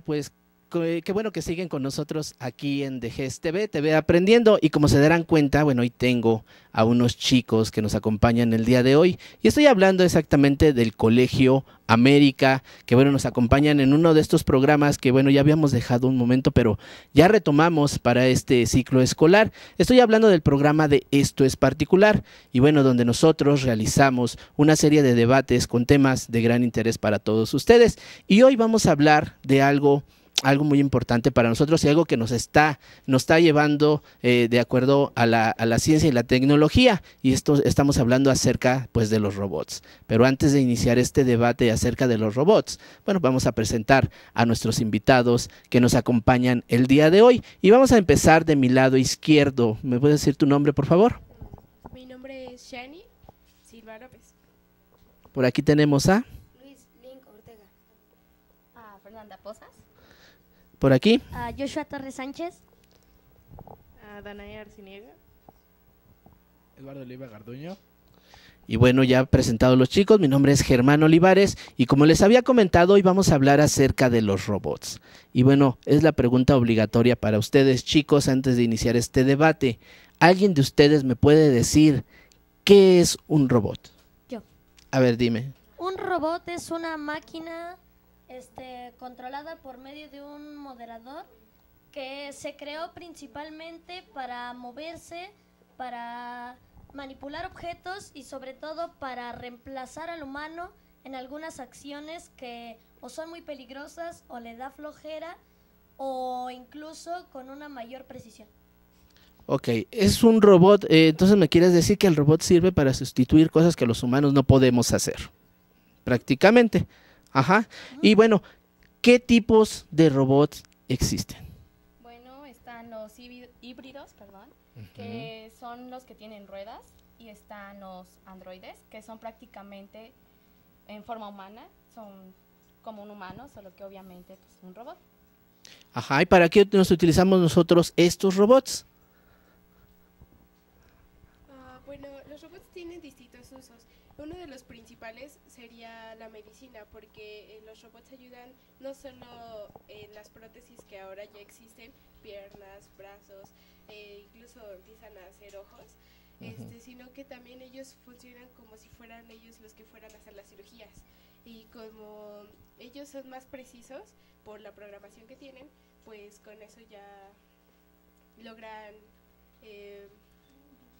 pues eh, qué bueno que siguen con nosotros aquí en DGS TV, TV Aprendiendo. Y como se darán cuenta, bueno, hoy tengo a unos chicos que nos acompañan el día de hoy. Y estoy hablando exactamente del Colegio América, que bueno, nos acompañan en uno de estos programas que bueno, ya habíamos dejado un momento, pero ya retomamos para este ciclo escolar. Estoy hablando del programa de Esto es Particular. Y bueno, donde nosotros realizamos una serie de debates con temas de gran interés para todos ustedes. Y hoy vamos a hablar de algo algo muy importante para nosotros y algo que nos está, nos está llevando eh, de acuerdo a la, ciencia y la tecnología. Y esto estamos hablando acerca pues, de los robots. Pero antes de iniciar este debate acerca de los robots, bueno, vamos a presentar a nuestros invitados que nos acompañan el día de hoy. Y vamos a empezar de mi lado izquierdo. ¿Me puedes decir tu nombre, por favor? Mi nombre es Shani Silva López. Por aquí tenemos a... aquí? Joshua Torres Sánchez. Eduardo Oliva Garduño. Y bueno, ya presentados los chicos, mi nombre es Germán Olivares y como les había comentado, hoy vamos a hablar acerca de los robots. Y bueno, es la pregunta obligatoria para ustedes chicos antes de iniciar este debate. ¿Alguien de ustedes me puede decir qué es un robot? Yo. A ver, dime. Un robot es una máquina este, controlada por medio de un moderador que se creó principalmente para moverse, para manipular objetos y sobre todo para reemplazar al humano en algunas acciones que o son muy peligrosas o le da flojera o incluso con una mayor precisión. Ok, es un robot, eh, entonces me quieres decir que el robot sirve para sustituir cosas que los humanos no podemos hacer, prácticamente. Ajá. Y bueno, ¿qué tipos de robots existen? Bueno, están los híbridos, perdón, que son los que tienen ruedas, y están los androides, que son prácticamente en forma humana, son como un humano, solo que obviamente es pues, un robot. Ajá, ¿y para qué nos utilizamos nosotros estos robots? Ah, bueno, los robots tienen distintos usos. Uno de los principales sería la medicina, porque eh, los robots ayudan no solo en las prótesis que ahora ya existen, piernas, brazos, e incluso empiezan a hacer ojos, este, sino que también ellos funcionan como si fueran ellos los que fueran a hacer las cirugías. Y como ellos son más precisos por la programación que tienen, pues con eso ya logran eh,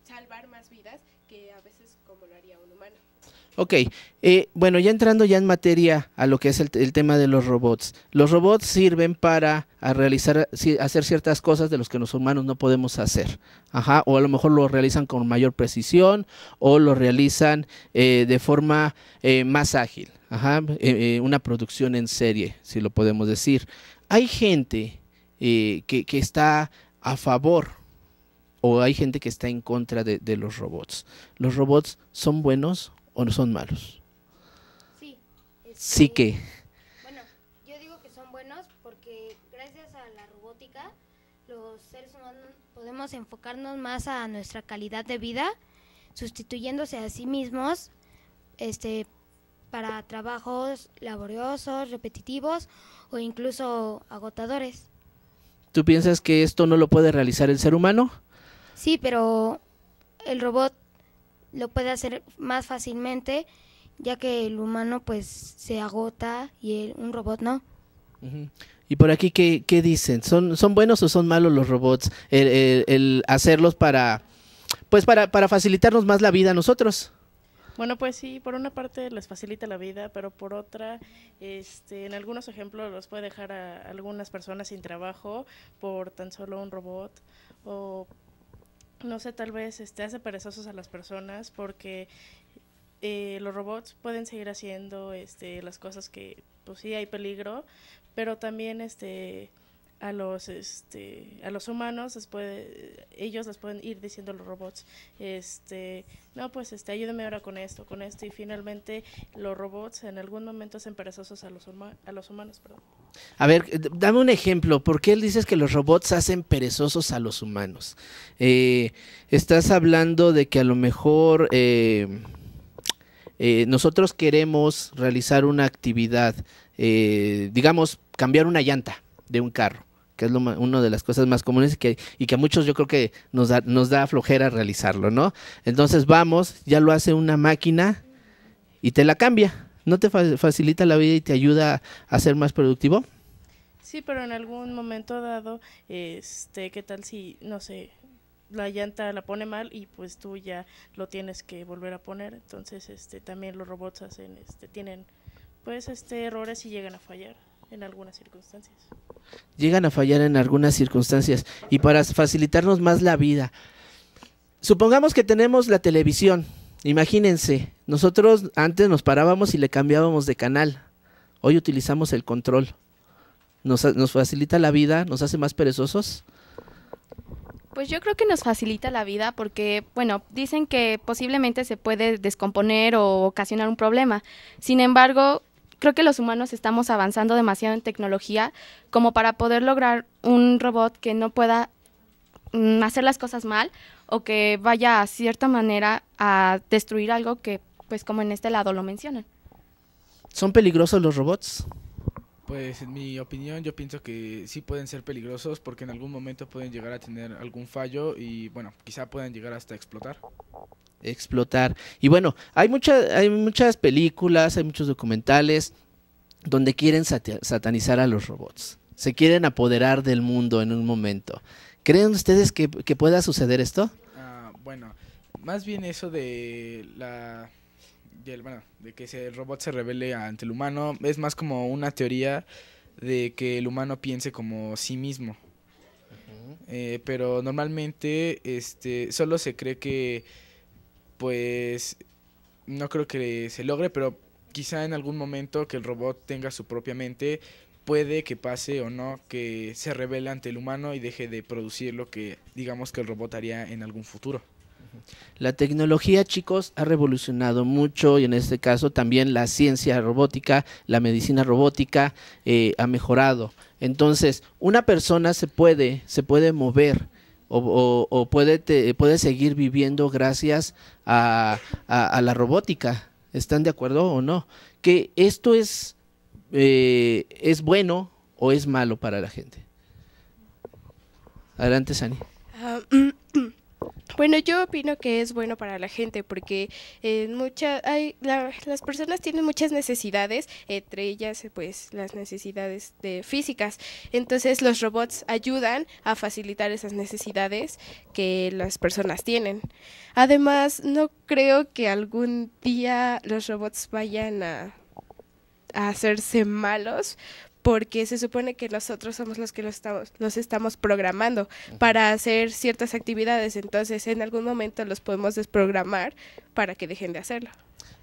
salvar más vidas que a veces como un humano. Ok, eh, bueno, ya entrando ya en materia a lo que es el, tema de los robots. Los robots sirven para realizar, hacer ciertas cosas de los que los humanos no podemos hacer. Ajá, o a lo mejor lo realizan con mayor precisión o lo realizan eh, de forma eh, más ágil. Ajá, una producción en serie, si lo podemos decir. Hay gente que, que está a favor o hay gente que está en contra de, los robots. ¿Los robots son buenos o no son malos? Sí. sí que. Bueno, yo digo que son buenos porque gracias a la robótica los seres humanos podemos enfocarnos más a nuestra calidad de vida, sustituyéndose a sí mismos este, para trabajos laboriosos, repetitivos o incluso agotadores. ¿Tú piensas que esto no lo puede realizar el ser humano? Sí, pero el robot lo puede hacer más fácilmente, ya que el humano pues se agota y un robot no. Y por aquí, ¿qué, qué dicen? ¿Son, ¿Son, buenos o son malos los robots? El, hacerlos para, pues para, para, facilitarnos más la vida a nosotros. Bueno, pues sí, por una parte les facilita la vida, pero por otra, este, en algunos ejemplos los puede dejar a algunas personas sin trabajo por tan solo un robot o no sé, tal vez este, hace perezosos a las personas porque eh, los robots pueden seguir haciendo este, las cosas que, pues sí, hay peligro, pero también este, a los este a los humanos después ellos les pueden ir diciendo a los robots este no pues este ayúdame ahora con esto con esto y finalmente los robots en algún momento hacen perezosos a los a los humanos perdón. a ver eh, dame un ejemplo por qué dices que los robots hacen perezosos a los humanos eh, estás hablando de que a lo mejor eh, nosotros queremos realizar una actividad digamos cambiar una llanta de un carro que es lo una de las cosas más comunes y que, a muchos yo creo que nos da, nos da flojera realizarlo, ¿no? Entonces vamos, ya lo hace una máquina y te la cambia. ¿No te facilita la vida y te ayuda a ser más productivo? Sí, pero en algún momento dado, este, ¿qué tal si, no sé, la llanta la pone mal y pues tú ya lo tienes que volver a poner? Entonces, este, también los robots hacen, este, tienen, pues, este, errores y llegan a fallar en algunas circunstancias. Llegan a fallar en algunas circunstancias y para facilitarnos más la vida. Supongamos que tenemos la televisión. Imagínense, nosotros antes nos parábamos y le cambiábamos de canal. Hoy utilizamos el control. Nos, facilita la vida, nos hace más perezosos. Pues yo creo que nos facilita la vida porque, bueno, dicen que posiblemente se puede descomponer o ocasionar un problema. Sin embargo, creo que los humanos estamos avanzando demasiado en tecnología como para poder lograr un robot que no pueda mm, hacer las cosas mal o que vaya a cierta manera a destruir algo que, pues como en este lado lo mencionan. ¿Son peligrosos los robots? Pues en mi opinión yo pienso que sí pueden ser peligrosos porque en algún momento pueden llegar a tener algún fallo y bueno, quizá puedan llegar hasta explotar explotar. Y bueno, hay, muchas hay muchas películas, hay muchos documentales donde quieren satanizar a los robots. Se quieren apoderar del mundo en un momento. ¿Creen ustedes que, pueda suceder esto? Ah, bueno, más bien eso de la... De, que el robot se revele ante el humano es más como una teoría de que el humano piense como sí mismo. Eh, pero normalmente este, solo se cree que pues no creo que se logre, pero quizá en algún momento que el robot tenga su propia mente, puede que pase o no que se revele ante el humano y deje de producir lo que digamos que el robot haría en algún futuro. La tecnología, chicos, ha revolucionado mucho y en este caso también la ciencia robótica, la medicina robótica eh, ha mejorado. Entonces, una persona se puede, se puede mover o, puede, puede seguir viviendo gracias a, la robótica. ¿Están de acuerdo o no? Que esto es, eh, es bueno o es malo para la gente. Adelante, Sani. Ah, Bueno, yo opino que es bueno para la gente porque eh, las personas tienen muchas necesidades, entre ellas pues las necesidades de físicas. Entonces los robots ayudan a facilitar esas necesidades que las personas tienen. Además, no creo que algún día los robots vayan a, a hacerse malos porque se supone que nosotros somos los que los estamos, estamos programando para hacer ciertas actividades, entonces en algún momento los podemos desprogramar para que dejen de hacerlo.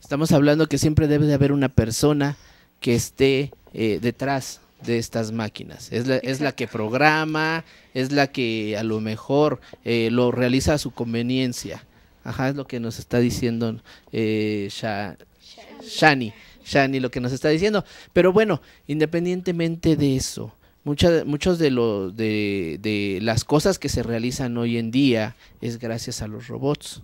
Estamos hablando que siempre debe de haber una persona que esté eh, detrás de estas máquinas. Es la, es la, que programa, es la que a lo mejor eh, lo realiza a su conveniencia. Ajá, es lo que nos está diciendo eh, Shani. Ya ni lo que nos está diciendo. Pero bueno, independientemente de eso, muchas muchos de, lo, de, de las cosas que se realizan hoy en día es gracias a los robots.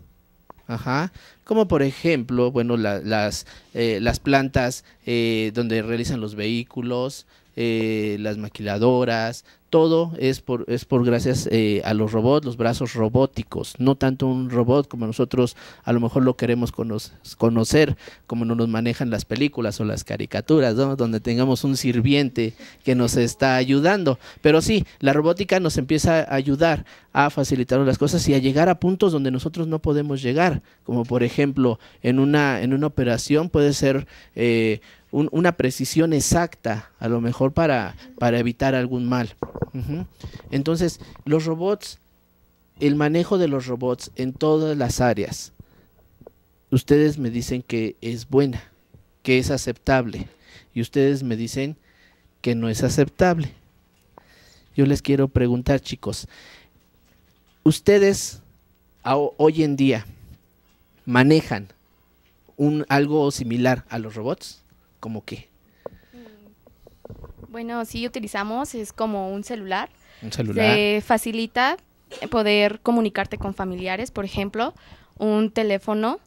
Ajá. Como por ejemplo, bueno, las, eh, las plantas eh, donde realizan los vehículos, eh, las maquiladoras, todo es por, es por gracias eh, a los robots, los brazos robóticos, no tanto un robot como nosotros a lo mejor lo queremos conocer, como nos manejan las películas o las caricaturas, donde tengamos un sirviente que nos está ayudando. Pero sí, la robótica nos empieza a ayudar a facilitar las cosas y a llegar a puntos donde nosotros no podemos llegar, como por ejemplo en una, en una operación puede ser... Eh, una precisión exacta, a lo mejor para, para evitar algún mal. Entonces, los robots, el manejo de los robots en todas las áreas, ustedes me dicen que es buena, que es aceptable, y ustedes me dicen que no es aceptable. Yo les quiero preguntar, chicos, ustedes hoy en día manejan un, algo similar a los robots? ¿Cómo qué? Mm. Bueno, sí utilizamos, es como un celular. Un celular. Se facilita eh, poder comunicarte con familiares, por ejemplo, un teléfono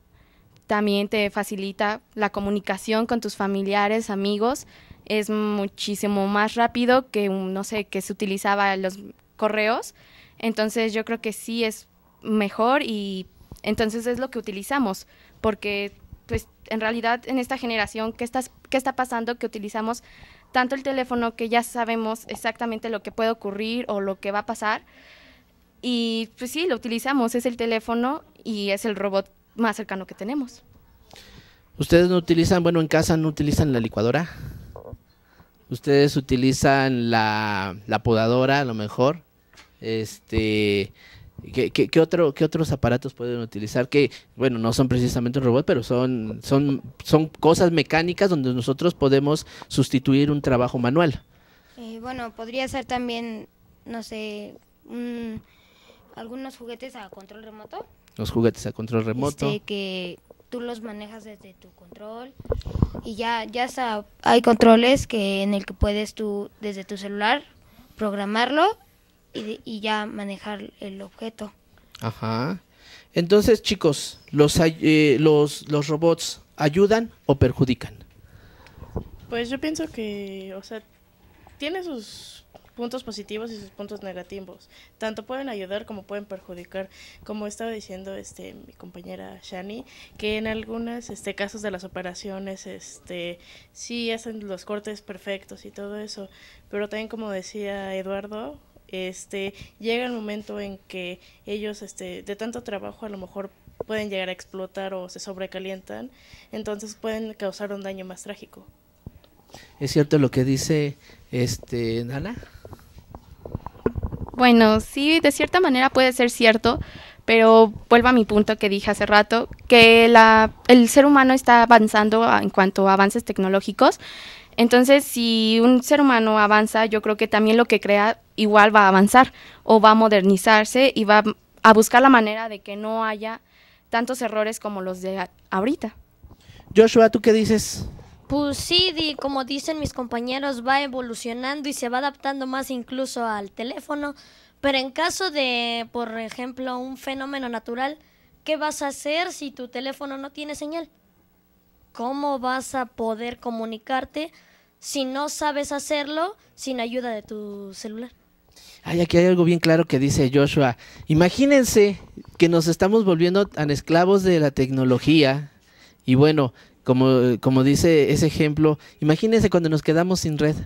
también te facilita la comunicación con tus familiares, amigos. Es muchísimo más rápido que, no sé, que se utilizaba los correos. Entonces yo creo que sí es mejor y entonces es lo que utilizamos, porque pues en realidad en esta generación, que estás qué está pasando, que utilizamos tanto el teléfono que ya sabemos exactamente lo que puede ocurrir o lo que va a pasar. Y pues sí, lo utilizamos, es el teléfono y es el robot más cercano que tenemos. ¿Ustedes no utilizan, bueno, en casa no utilizan la licuadora? ¿Ustedes utilizan la, podadora a lo mejor? Este, ¿Qué, otro, qué otros aparatos pueden utilizar? Que, bueno, no son precisamente un robot, pero son, son, son cosas mecánicas donde nosotros podemos sustituir un trabajo manual. Eh, bueno, podría ser también, no sé, algunos juguetes a control remoto. Los juguetes a control remoto. Este, que tú los manejas desde tu control y ya, ya hay controles que en el que puedes tú desde tu celular programarlo y, ya manejar el objeto. Ajá. Entonces, chicos, los, eh, los, los robots ayudan o perjudican? Pues yo pienso que, o sea, tiene sus puntos positivos y sus puntos negativos. Tanto pueden ayudar como pueden perjudicar. Como estaba diciendo este mi compañera Shani, que en algunos este casos de las operaciones este sí hacen los cortes perfectos y todo eso, pero también como decía Eduardo, este llega el momento en que ellos este de tanto trabajo a lo mejor pueden llegar a explotar o se sobrecalientan, entonces pueden causar un daño más trágico. ¿Es cierto lo que dice este Nana? Bueno, sí, de cierta manera puede ser cierto, pero vuelvo a mi punto que dije hace rato, que la, el ser humano está avanzando en cuanto a avances tecnológicos entonces, si un ser humano avanza, yo creo que también lo que crea igual va a avanzar o va a modernizarse y va a buscar la manera de que no haya tantos errores como los de ahorita. Joshua, ¿tú qué dices? Pues sí, como dicen mis compañeros, va evolucionando y se va adaptando más incluso al teléfono. Pero en caso de, por ejemplo, un fenómeno natural, ¿qué vas a hacer si tu teléfono no tiene señal? ¿cómo vas a poder comunicarte si no sabes hacerlo sin ayuda de tu celular? Ay, aquí hay algo bien claro que dice Joshua. Imagínense que nos estamos volviendo tan esclavos de la tecnología. Y bueno, como, como dice ese ejemplo, imagínense cuando nos quedamos sin red.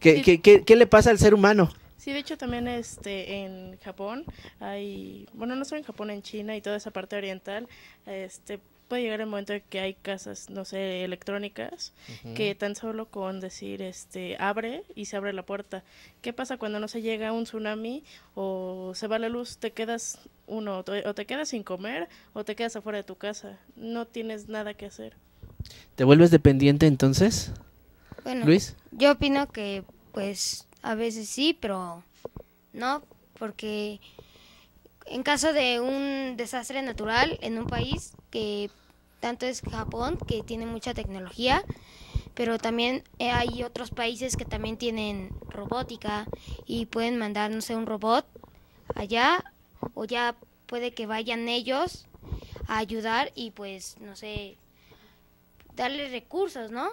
¿Qué, le pasa al ser humano? Sí, de hecho también este en Japón hay, bueno, no solo en Japón, en China y toda esa parte oriental, este puede llegar el momento de que hay casas, no sé, electrónicas, que tan solo con decir, este, abre y se abre la puerta. ¿Qué pasa cuando no se llega un tsunami o se va la luz? Te quedas uno, o te quedas sin comer o te quedas afuera de tu casa. No tienes nada que hacer. ¿Te vuelves dependiente entonces? Bueno, Luis. Yo opino que pues a veces sí, pero no, porque en caso de un desastre natural en un país, que tanto es Japón, que tiene mucha tecnología, pero también eh, hay otros países que también tienen robótica y pueden mandar, no sé, un robot allá o ya puede que vayan ellos a ayudar y pues, no sé, darle recursos, ¿no?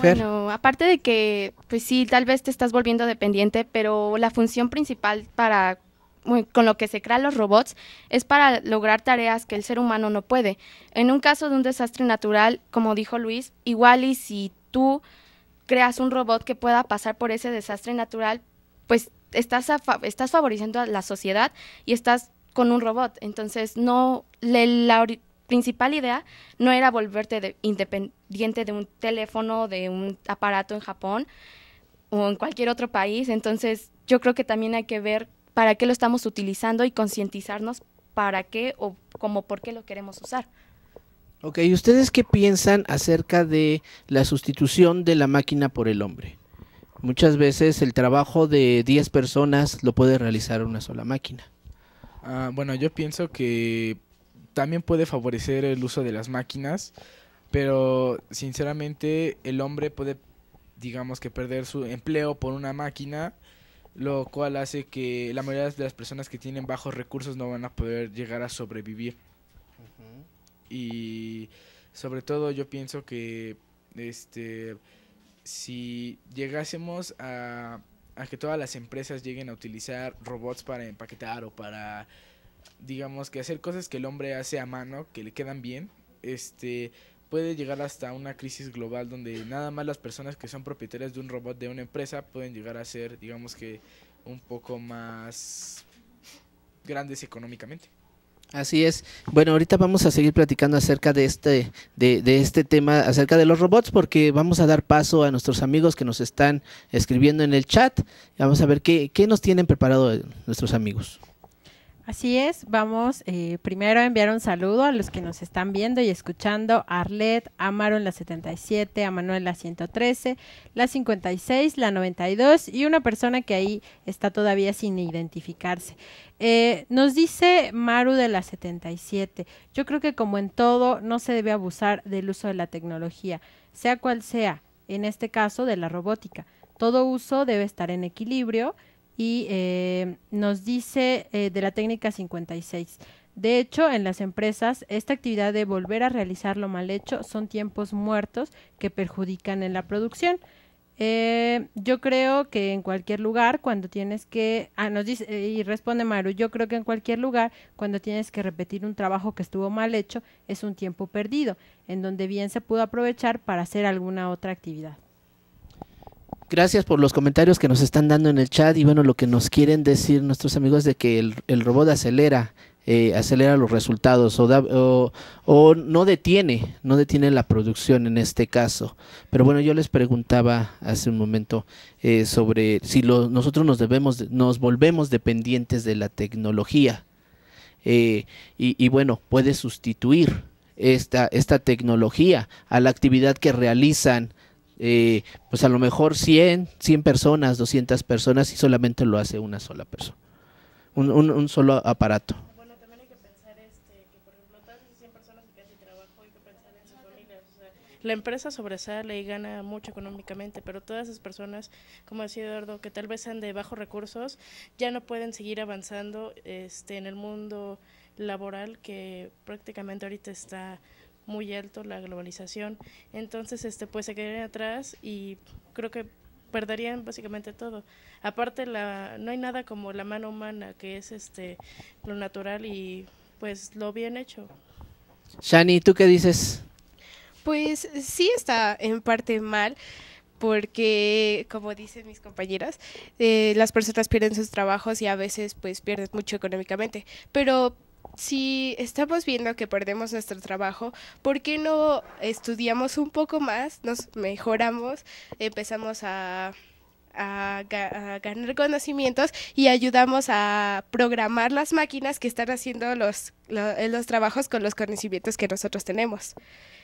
Bueno, aparte de que, pues sí, tal vez te estás volviendo dependiente, pero la función principal para con lo que se crean los robots es para lograr tareas que el ser humano no puede. En un caso de un desastre natural, como dijo Luis, igual y si tú creas un robot que pueda pasar por ese desastre natural, pues estás, estás favoreciendo a la sociedad y estás con un robot. Entonces, no la principal idea no era volverte independiente de un teléfono, de un aparato en Japón o en cualquier otro país. Entonces, yo creo que también hay que ver para qué lo estamos utilizando y concientizarnos para qué o como por qué lo queremos usar. Ok, ustedes qué piensan acerca de la sustitución de la máquina por el hombre? Muchas veces el trabajo de 10 personas lo puede realizar una sola máquina. Ah, bueno, yo pienso que también puede favorecer el uso de las máquinas, pero sinceramente el hombre puede, digamos que perder su empleo por una máquina lo cual hace que la mayoría de las personas que tienen bajos recursos no van a poder llegar a sobrevivir. Y sobre todo yo pienso que este si llegásemos a, a que todas las empresas lleguen a utilizar robots para empaquetar o para digamos que hacer cosas que el hombre hace a mano que le quedan bien este puede llegar hasta una crisis global donde nada más las personas que son propietarias de un robot de una empresa pueden llegar a ser, digamos que, un poco más grandes económicamente. Así es. Bueno, ahorita vamos a seguir platicando acerca de este, de, de, este tema, acerca de los robots, porque vamos a dar paso a nuestros amigos que nos están escribiendo en el chat. Vamos a ver qué, qué nos tienen preparado eh, nuestros amigos. Así es, vamos eh, primero a enviar un saludo a los que nos están viendo y escuchando, a Arlet, a Maru en la 77, a Manuel en la 113, la 56, la 92 y una persona que ahí está todavía sin identificarse. Eh, nos dice Maru de la 77, yo creo que como en todo no se debe abusar del uso de la tecnología, sea cual sea, en este caso de la robótica. Todo uso debe estar en equilibrio y eh, nos dice eh, de la técnica 56. De hecho, en las empresas, esta actividad de volver a realizar lo mal hecho son tiempos muertos que perjudican en la producción. Eh, yo creo que en cualquier lugar, cuando tienes que, ah, nos dice, y responde Maru, yo creo que en cualquier lugar, cuando tienes que repetir un trabajo que estuvo mal hecho, es un tiempo perdido, en donde bien se pudo aprovechar para hacer alguna otra actividad. Gracias por los comentarios que nos están dando en el chat y bueno, lo que nos quieren decir nuestros amigos de que el, robot acelera, eh, acelera los resultados o, no detiene, no detiene la producción en este caso. Pero bueno, yo les preguntaba hace un momento eh, sobre si nosotros nos debemos, nos volvemos dependientes de la tecnología eh, y, bueno, puede sustituir esta, esta tecnología a la actividad que realizan eh, pues a lo mejor 100, 100 personas, 200 personas y solamente lo hace una sola persona, un, un, solo aparato. Bueno, también hay que pensar este, que por ejemplo 100 personas hay que pensar en la empresa sobresale y gana mucho económicamente, pero todas esas personas, como decía Eduardo, que tal vez sean de bajos recursos, ya no pueden seguir avanzando este, en el mundo laboral que prácticamente ahorita está muy alto la globalización. Entonces, este, pues se quedarían atrás y creo que perderían básicamente todo. Aparte, la, no hay nada como la mano humana, que es este, lo natural y pues lo bien hecho. Shani, ¿tú qué dices? Pues sí está en parte mal porque como dicen mis compañeras, eh, las personas pierden sus trabajos y a veces pues pierden mucho económicamente. Pero si estamos viendo que perdemos nuestro trabajo, ¿por qué no estudiamos un poco más, nos mejoramos, empezamos a a, ganar conocimientos y ayudamos a programar las máquinas que están haciendo los, eh, los trabajos con los conocimientos que nosotros tenemos.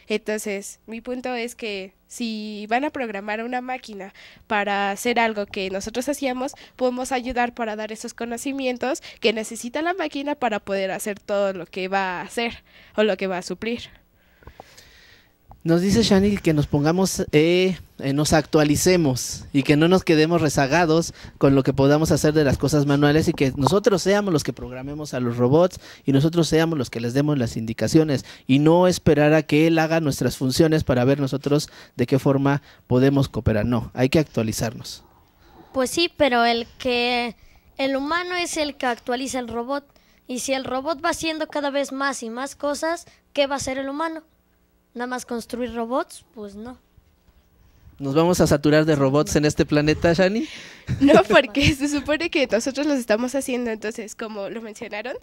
Entonces, mi punto es que si van a programar una máquina para hacer algo que nosotros hacíamos, podemos ayudar para dar esos conocimientos que necesita la máquina para poder hacer todo lo que va a hacer o lo que va a suplir. Nos dice Shani que nos pongamos, eh, eh, nos actualicemos y que no nos quedemos rezagados con lo que podamos hacer de las cosas manuales y que nosotros seamos los que programemos a los robots y nosotros seamos los que les demos las indicaciones y no esperar a que él haga nuestras funciones para ver nosotros de qué forma podemos cooperar. No, hay que actualizarnos. Pues sí, pero el que el humano es el que actualiza el robot y si el robot va haciendo cada vez más y más cosas, ¿qué va a hacer el humano? Nada más construir robots, pues no. ¿Nos vamos a saturar de robots en este planeta, Shani? No, porque se supone que nosotros los estamos haciendo, entonces, como lo mencionaron,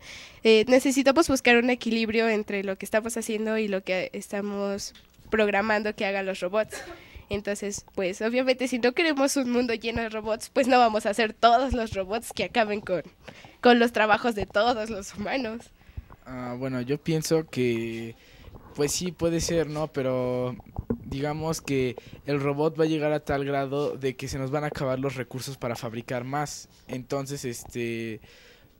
eh, necesitamos buscar un equilibrio entre lo que estamos haciendo y lo que estamos programando que hagan los robots. Entonces, pues obviamente si no queremos un mundo lleno de robots, pues no vamos a hacer todos los robots que acaben con, con los trabajos de todos los humanos. Ah, bueno, yo pienso que pues sí, puede ser, ¿no? Pero digamos que el robot va a llegar a tal grado de que se nos van a acabar los recursos para fabricar más. Entonces, este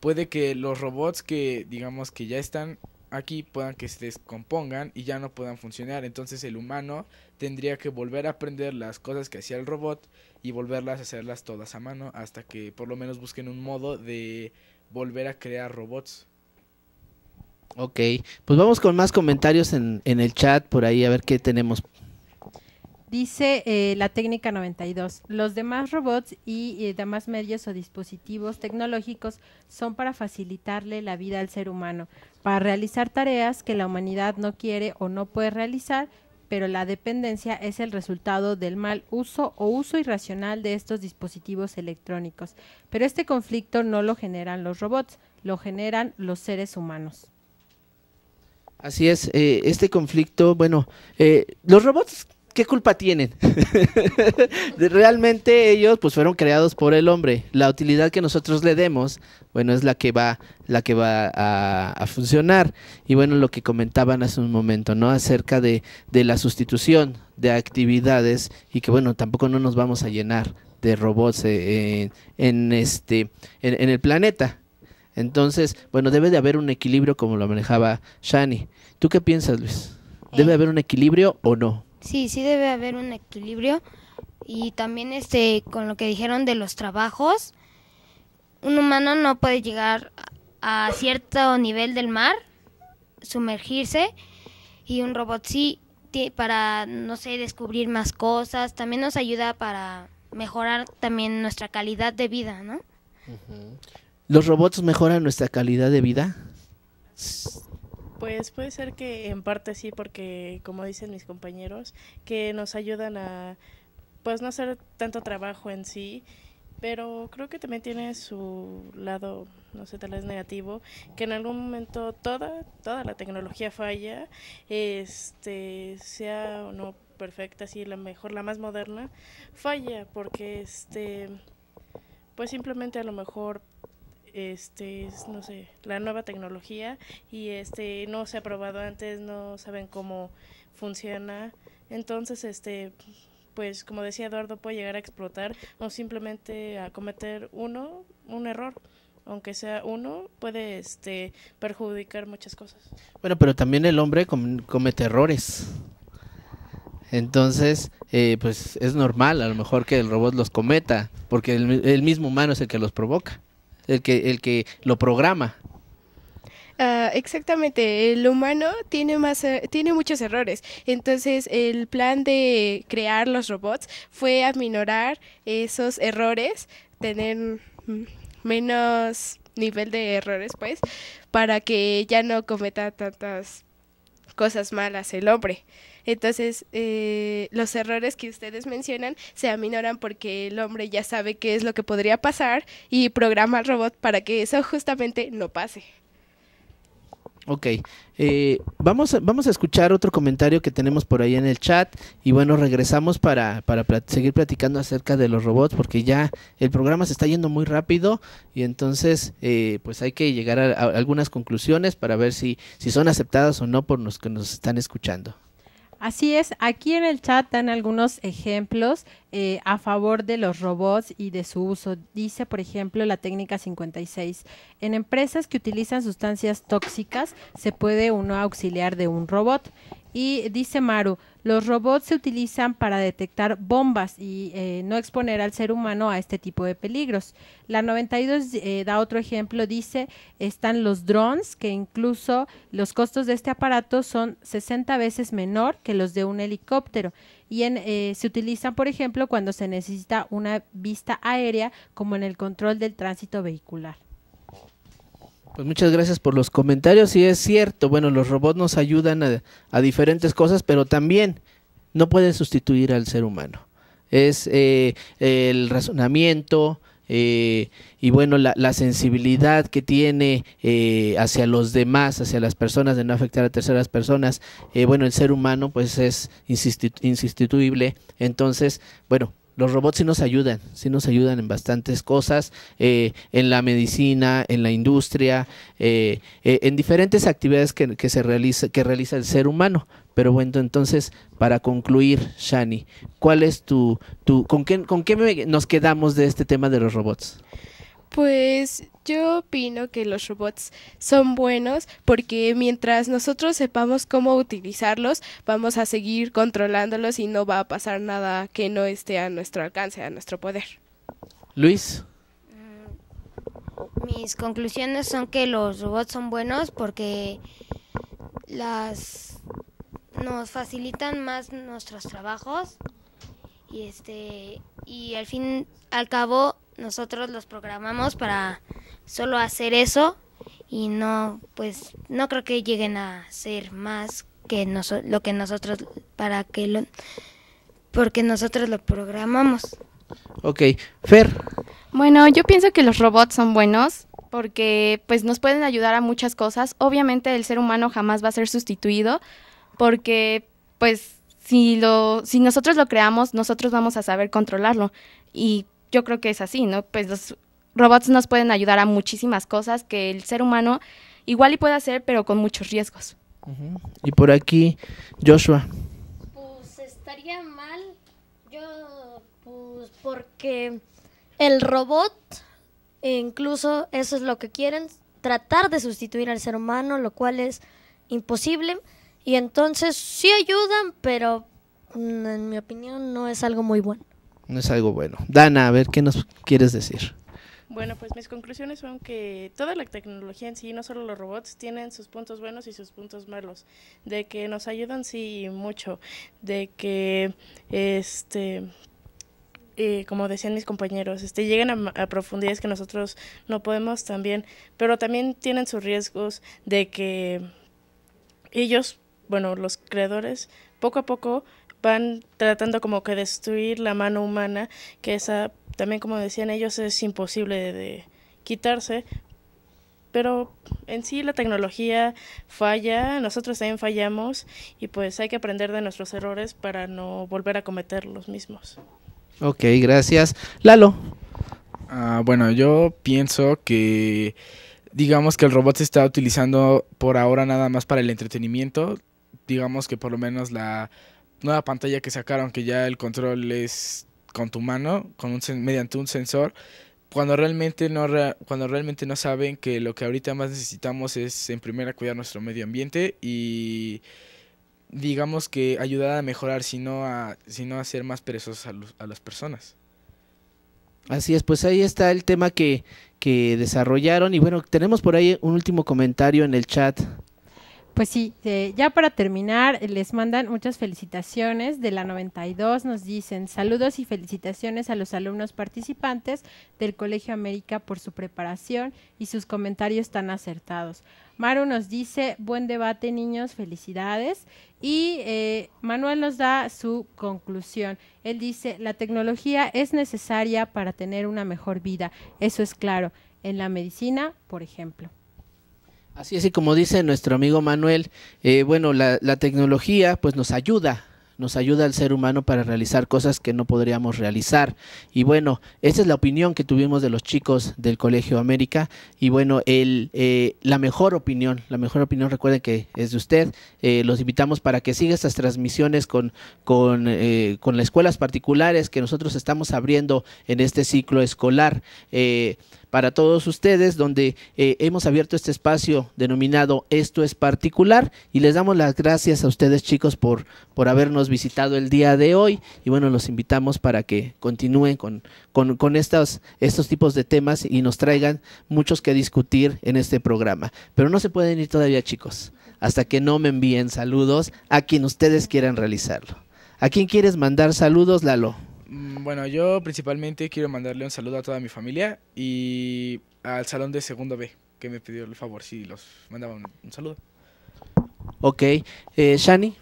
puede que los robots que digamos que ya están aquí puedan que se descompongan y ya no puedan funcionar. Entonces el humano tendría que volver a aprender las cosas que hacía el robot y volverlas a hacerlas todas a mano hasta que por lo menos busquen un modo de volver a crear robots. Ok, pues vamos con más comentarios en, el chat por ahí a ver qué tenemos. Dice eh, la técnica 92, los demás robots y eh, demás medios o dispositivos tecnológicos son para facilitarle la vida al ser humano, para realizar tareas que la humanidad no quiere o no puede realizar, pero la dependencia es el resultado del mal uso o uso irracional de estos dispositivos electrónicos. Pero este conflicto no lo generan los robots, lo generan los seres humanos. Así es, eh, este conflicto, bueno, eh, los robots, ¿qué culpa tienen? Realmente ellos pues fueron creados por el hombre. La utilidad que nosotros le demos, bueno, es la que va, la que va a, funcionar. Y bueno, lo que comentaban hace un momento, ¿no? Acerca de, la sustitución de actividades y que bueno, tampoco no nos vamos a llenar de robots eh, en, este, en el planeta. Entonces, bueno, debe de haber un equilibrio como lo manejaba Shani. ¿Tú qué piensas, Luis? ¿Debe eh. haber un equilibrio o no? Sí, sí debe haber un equilibrio. Y también este, con lo que dijeron de los trabajos, un humano no puede llegar a cierto nivel del mar, sumergirse, y un robot sí para, no sé, descubrir más cosas. También nos ayuda para mejorar también nuestra calidad de vida, ¿no? ¿Los robots mejoran nuestra calidad de vida? Pues puede ser que en parte sí, porque como dicen mis compañeros, que nos ayudan a pues no hacer tanto trabajo en sí, pero creo que también tiene su lado, no sé, tal vez negativo, que en algún momento toda toda la tecnología falla, este sea o no perfecta, sí, la mejor, la más moderna, falla porque este pues simplemente a lo mejor este es, no sé, la nueva tecnología y este no se ha probado antes, no saben cómo funciona. Entonces, este pues como decía Eduardo, puede llegar a explotar o simplemente a cometer uno un error. Aunque sea uno, puede este perjudicar muchas cosas. Bueno, pero también el hombre comete errores. Entonces, eh, pues es normal a lo mejor que el robot los cometa, porque el mismo humano es el que los provoca el que, el que lo programa. Ah, exactamente, el humano tiene, más, eh, tiene muchos errores. Entonces, el plan de crear los robots fue aminorar esos errores, tener mm, menos nivel de errores, pues, para que ya no cometa tantas cosas malas el hombre. Entonces, eh, los errores que ustedes mencionan se aminoran porque el hombre ya sabe qué es lo que podría pasar y programa al robot para que eso justamente no pase. Ok, eh, vamos, a, vamos a escuchar otro comentario que tenemos por ahí en el chat y bueno, regresamos para, para seguir platicando acerca de los robots porque ya el programa se está yendo muy rápido y entonces eh, pues hay que llegar a, a, algunas conclusiones para ver si, si son aceptadas o no por los que nos están escuchando. Así es, aquí en el chat dan algunos ejemplos eh, a favor de los robots y de su uso. Dice, por ejemplo, la técnica 56. En empresas que utilizan sustancias tóxicas se puede uno auxiliar de un robot. Y dice Maru, los robots se utilizan para detectar bombas y eh, no exponer al ser humano a este tipo de peligros. La 92 eh, da otro ejemplo, dice, están los drones, que incluso los costos de este aparato son 60 veces menor que los de un helicóptero y eh, se utilizan, por ejemplo, cuando se necesita una vista aérea, como en el control del tránsito vehicular. Pues muchas gracias por los comentarios. y es cierto, bueno, los robots nos ayudan a, diferentes cosas, pero también no pueden sustituir al ser humano. Es eh, el razonamiento eh, y bueno, la, sensibilidad que tiene eh, hacia los demás, hacia las personas, de no afectar a terceras personas. bueno, el ser humano pues es insustituible. Entonces, bueno, los robots sí nos ayudan, sí nos ayudan en bastantes cosas, eh, en la medicina, en la industria, eh, eh, en diferentes actividades que, se realiza, que realiza el ser humano. Pero bueno, entonces, para concluir, Shani, ¿cuál es tu, tu con qué, con qué nos quedamos de este tema de los robots? Pues yo opino que los robots son buenos porque mientras nosotros sepamos cómo utilizarlos, vamos a seguir controlándolos y no va a pasar nada que no esté a nuestro alcance, a nuestro poder. Luis. Mm, mis conclusiones son que los robots son buenos porque las nos facilitan más nuestros trabajos y este y al fin al cabo nosotros los programamos para solo hacer eso y no, pues no creo que lleguen a ser más que lo que nosotros para que lo porque nosotros lo programamos. Ok, Fer. Bueno, yo pienso que los robots son buenos porque pues nos pueden ayudar a muchas cosas. Obviamente el ser humano jamás va a ser sustituido porque pues si lo si nosotros lo creamos, nosotros vamos a saber controlarlo y yo creo que es así, ¿no? Pues los robots nos pueden ayudar a muchísimas cosas que el ser humano igual y puede hacer, pero con muchos riesgos. Y por aquí, Joshua. Pues estaría mal, yo, pues porque el robot, e incluso eso es lo que quieren, tratar de sustituir al ser humano, lo cual es imposible. Y entonces sí ayudan, pero mm, en mi opinión no es algo muy bueno. No es algo bueno. Dana, a ver, ¿qué nos quieres decir? Bueno, pues mis conclusiones son que toda la tecnología en sí, no solo los robots, tienen sus puntos buenos y sus puntos malos, de que nos ayudan sí mucho, de que este eh, como decían mis compañeros, este, llegan a, profundidades que nosotros no podemos también, pero también tienen sus riesgos de que ellos, bueno, los creadores, poco a poco van tratando como que destruir la mano humana, que esa también como decían ellos es imposible de, quitarse, pero en sí la tecnología falla, nosotros también fallamos y pues hay que aprender de nuestros errores para no volver a cometer los mismos. Ok, gracias. Lalo. Ah, bueno, yo pienso que digamos que el robot se está utilizando por ahora nada más para el entretenimiento, digamos que por lo menos la nueva pantalla que sacaron que ya el control es con tu mano, con mediante un sensor, cuando realmente no cuando realmente no saben que lo que ahorita más necesitamos es en primera cuidar nuestro medio ambiente y digamos que ayudar a mejorar, sino a sino a hacer más perezosos a, las personas. Así es, pues ahí está el tema que, que desarrollaron y bueno, tenemos por ahí un último comentario en el chat pues sí, eh, ya para terminar, les mandan muchas felicitaciones de la 92. Nos dicen saludos y felicitaciones a los alumnos participantes del Colegio América por su preparación y sus comentarios tan acertados. Maru nos dice buen debate, niños, felicidades. Y eh, Manuel nos da su conclusión. Él dice, la tecnología es necesaria para tener una mejor vida. Eso es claro, en la medicina, por ejemplo. Así es, y como dice nuestro amigo Manuel, eh, bueno, la, tecnología pues nos ayuda nos ayuda al ser humano para realizar cosas que no podríamos realizar. Y bueno, esa es la opinión que tuvimos de los chicos del Colegio América. Y bueno, el, eh, la mejor opinión, la mejor opinión, recuerden que es de usted. Eh, los invitamos para que siga estas transmisiones con, con, con las escuelas particulares que nosotros estamos abriendo en este ciclo escolar para todos ustedes, donde eh, hemos abierto este espacio denominado Esto es particular y les damos las gracias a ustedes chicos por, habernos visitado el día de hoy y bueno, los invitamos para que continúen con, estos, estos tipos de temas y nos traigan muchos que discutir en este programa. Pero no se pueden ir todavía chicos, hasta que no me envíen saludos a quien ustedes quieran realizarlo. ¿A quién quieres mandar saludos, Lalo? Mm, bueno, yo principalmente quiero mandarle un saludo a toda mi familia y al salón de segundo B, que me pidió el favor si los mandaba un, saludo. Ok, eh, Shani.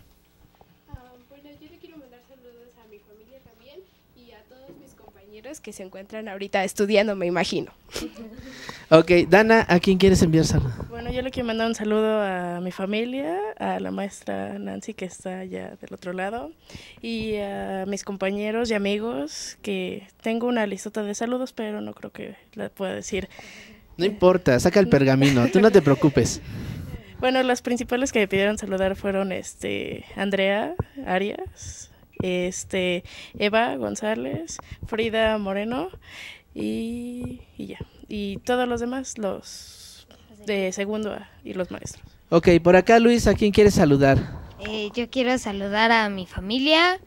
que se encuentran ahorita estudiando, me imagino. Ok, Dana, ¿a quién quieres enviar saludos? Bueno, yo le quiero mandar un saludo a mi familia, a la maestra Nancy que está allá del otro lado, y a mis compañeros y amigos, que tengo una listota de saludos, pero no creo que la pueda decir. No importa, saca el pergamino, tú no te preocupes. Bueno, las principales que me pidieron saludar fueron este Andrea Arias, este, Eva González, Frida Moreno y, y ya. Y todos los demás, los de segundo y los maestros. Ok, por acá Luis, ¿a quién quieres saludar? Eh, yo quiero saludar a mi familia,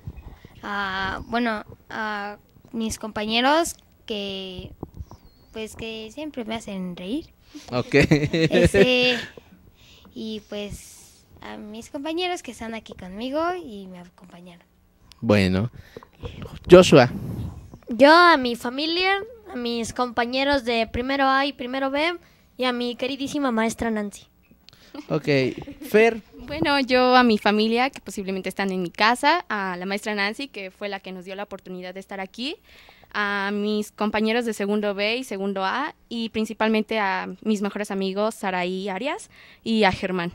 a, bueno, a mis compañeros que pues que siempre me hacen reír. Ok. Este, y pues a mis compañeros que están aquí conmigo y me acompañaron. Bueno, Joshua. Yo a mi familia, a mis compañeros de primero A y primero B y a mi queridísima maestra Nancy. Ok, Fer. Bueno, yo a mi familia, que posiblemente están en mi casa, a la maestra Nancy, que fue la que nos dio la oportunidad de estar aquí, a mis compañeros de segundo B y segundo A, y principalmente a mis mejores amigos, Saraí Arias y a Germán.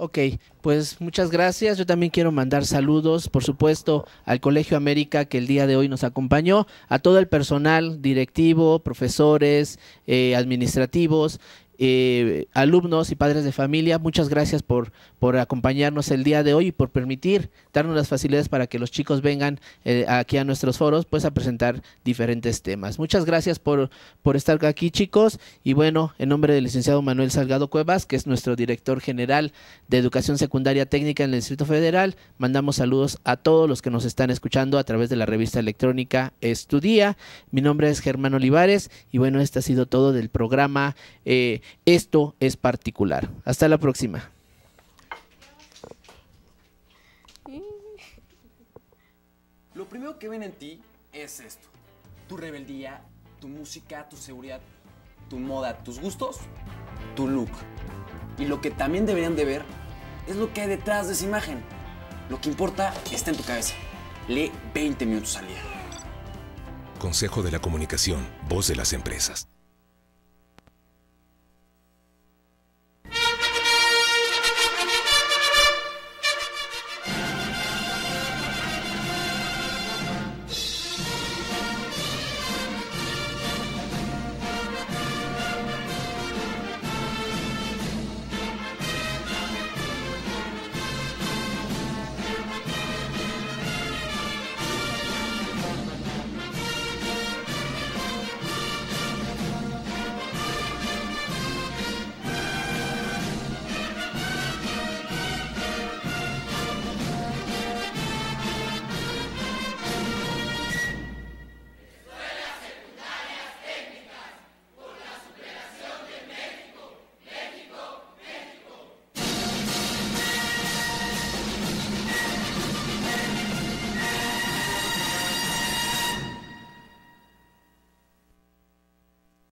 Ok, pues muchas gracias. Yo también quiero mandar saludos, por supuesto, al Colegio América que el día de hoy nos acompañó, a todo el personal directivo, profesores, eh, administrativos, eh, alumnos y padres de familia, muchas gracias por, por acompañarnos el día de hoy y por permitir darnos las facilidades para que los chicos vengan eh, aquí a nuestros foros pues a presentar diferentes temas. Muchas gracias por, por estar aquí chicos y bueno, en nombre del licenciado Manuel Salgado Cuevas, que es nuestro director general de Educación Secundaria Técnica en el Distrito Federal, mandamos saludos a todos los que nos están escuchando a través de la revista electrónica Estudia. Mi nombre es Germán Olivares y bueno, este ha sido todo del programa. Eh, esto es particular. Hasta la próxima. Lo primero que ven en ti es esto. Tu rebeldía, tu música, tu seguridad, tu moda, tus gustos, tu look. Y lo que también deberían de ver es lo que hay detrás de esa imagen. Lo que importa está en tu cabeza. Lee 20 minutos al día. Consejo de la Comunicación, voz de las empresas.